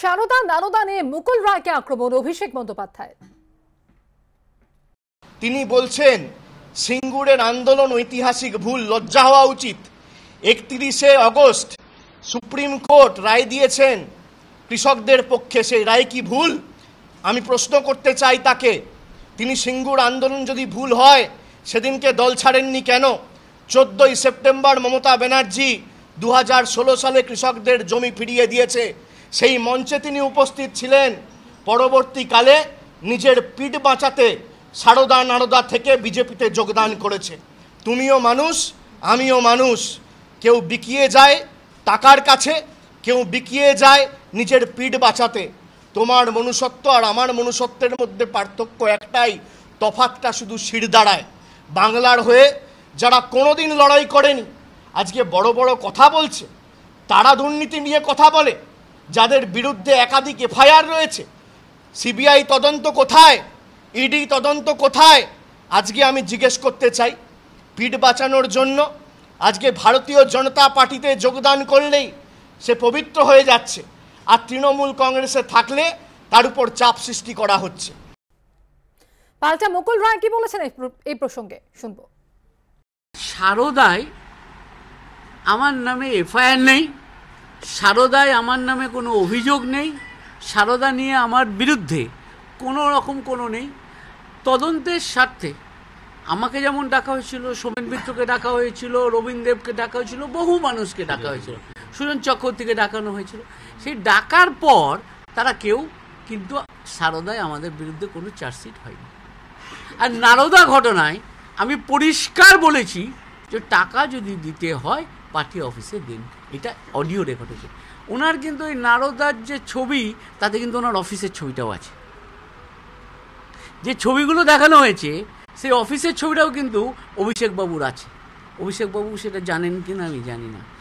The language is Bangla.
সারদা নারদানে মুকুল রায়কে আক্রমণ অভিষেক বন্দ্যোপাধ্যায় তিনি বলছেন সিঙ্গুরের আন্দোলন ঐতিহাসিক ভুল লজ্জা হওয়া উচিত একত্রিশে অগস্ট সুপ্রিম কোর্ট রায় দিয়েছেন কৃষকদের পক্ষে সেই রায় কি ভুল আমি প্রশ্ন করতে চাই তাকে তিনি সিঙ্গুর আন্দোলন যদি ভুল হয় সেদিনকে দল ছাড়েননি কেন চোদ্দই সেপ্টেম্বর মমতা ব্যানার্জি দু সালে কৃষকদের জমি ফিরিয়ে দিয়েছে সেই মঞ্চে তিনি উপস্থিত ছিলেন পরবর্তীকালে নিজের পিঠ বাঁচাতে সারদা নারদা থেকে বিজেপিতে যোগদান করেছে তুমিও মানুষ আমিও মানুষ কেউ বিকিয়ে যায় টাকার কাছে কেউ বিকিয়ে যায় নিজের পিঠ বাঁচাতে তোমার মনুষ্যত্ব আর আমার মনুষ্যত্বের মধ্যে পার্থক্য একটাই তফাতটা শুধু শির দাঁড়ায় বাংলার হয়ে যারা কোনোদিন লড়াই করেনি আজকে বড় বড় কথা বলছে তারা দুর্নীতি নিয়ে কথা বলে যাদের বিরুদ্ধে একাধিক এফআইআর রয়েছে সিবিআই তদন্ত কোথায় ইডি তদন্ত কোথায় আজকে আমি জিজ্ঞেস করতে চাই পিঠ বাঁচানোর জন্য আজকে ভারতীয় জনতা পার্টিতে যোগদান করলেই সে পবিত্র হয়ে যাচ্ছে আর তৃণমূল কংগ্রেসে থাকলে তার উপর চাপ সৃষ্টি করা হচ্ছে পাল্টা মুকুল রায় কি বলেছেন এই প্রসঙ্গে শুনবো শারদায় আমার নামে এফআইআর নেই সারদায় আমার নামে কোনো অভিযোগ নেই সারদা নিয়ে আমার বিরুদ্ধে কোনো রকম কোনো নেই তদন্তের স্বার্থে আমাকে যেমন ডাকা হয়েছিল সোমেন মিত্রকে ডাকা হয়েছিল রবীন্দ্রদেবকে ডাকা হয়েছিল বহু মানুষকে ডাকা হয়েছিল সুজন চক্রবর্তীকে ডাকানো হয়েছিল সেই ডাকার পর তারা কেউ কিন্তু সারদায় আমাদের বিরুদ্ধে কোনো চার্জশিট হয়নি আর নারদা ঘটনায় আমি পরিষ্কার বলেছি যে টাকা যদি দিতে হয় পার্টি অফিসে দিন এটা অডিও রেকর্ড হয়েছে ওনার কিন্তু ওই নারদার যে ছবি তাতে কিন্তু ওনার অফিসের ছবিটাও আছে যে ছবিগুলো দেখানো হয়েছে সেই অফিসের ছবিটাও কিন্তু অভিষেকবাবুর আছে অভিষেকবাবু সেটা জানেন কি না আমি জানি না